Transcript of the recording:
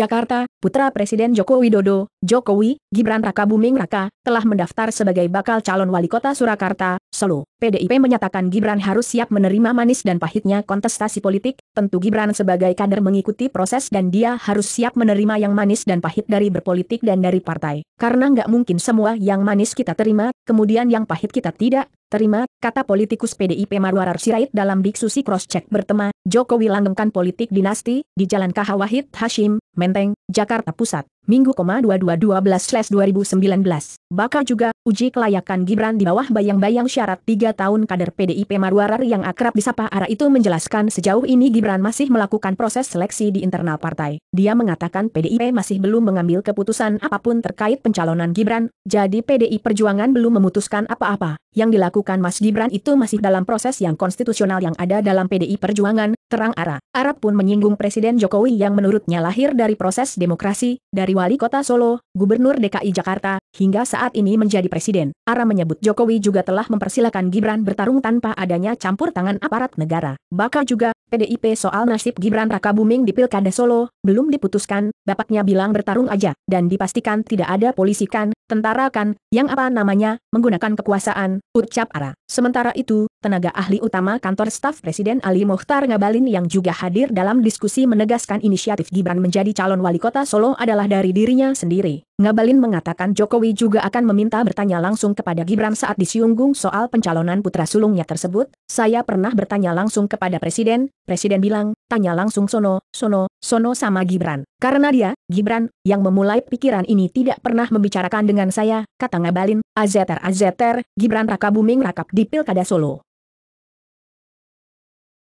Jakarta, putra Presiden Joko Widodo, Jokowi, Gibran Raka Buming Raka, telah mendaftar sebagai bakal calon wali kota Surakarta, Solo. PDIP menyatakan Gibran harus siap menerima manis dan pahitnya kontestasi politik, tentu Gibran sebagai kader mengikuti proses dan dia harus siap menerima yang manis dan pahit dari berpolitik dan dari partai. Karena nggak mungkin semua yang manis kita terima, kemudian yang pahit kita tidak, Terima, kata politikus PDIP Marwarar Sirait dalam diksusi cross-check bertema, Jokowi langgengkan politik dinasti, di Jalan Kahawahid Hashim, Menteng, Jakarta Pusat. Minggu ribu sembilan 2019 bakal juga uji kelayakan Gibran di bawah bayang-bayang syarat tiga tahun kader PDIP Marwarar yang akrab disapa Ara itu menjelaskan sejauh ini Gibran masih melakukan proses seleksi di internal partai. Dia mengatakan PDIP masih belum mengambil keputusan apapun terkait pencalonan Gibran, jadi PDI Perjuangan belum memutuskan apa-apa. Yang dilakukan Mas Gibran itu masih dalam proses yang konstitusional yang ada dalam PDI Perjuangan, terang arah. Arab pun menyinggung Presiden Jokowi yang menurutnya lahir dari proses demokrasi, dari wali kota Solo, gubernur DKI Jakarta, hingga saat ini menjadi presiden. Ara menyebut Jokowi juga telah mempersilahkan Gibran bertarung tanpa adanya campur tangan aparat negara. Bakal juga, PDIP soal nasib Gibran Raka Buming di Pilkada Solo, belum diputuskan, bapaknya bilang bertarung aja, dan dipastikan tidak ada polisi kan, tentara kan, yang apa namanya, menggunakan kekuasaan, ucap Ara. Sementara itu, tenaga ahli utama kantor staf Presiden Ali Mohtar Ngabalin lain yang juga hadir dalam diskusi menegaskan inisiatif Gibran menjadi calon wali kota Solo adalah dari dirinya sendiri. Ngabalin mengatakan Jokowi juga akan meminta bertanya langsung kepada Gibran saat disiunggung soal pencalonan putra sulungnya tersebut. Saya pernah bertanya langsung kepada Presiden, Presiden bilang, tanya langsung Sono, Sono, Sono sama Gibran. Karena dia, Gibran, yang memulai pikiran ini tidak pernah membicarakan dengan saya, kata Ngabalin, Azeter Azeter, Gibran raka buming Rakap di Pilkada Solo.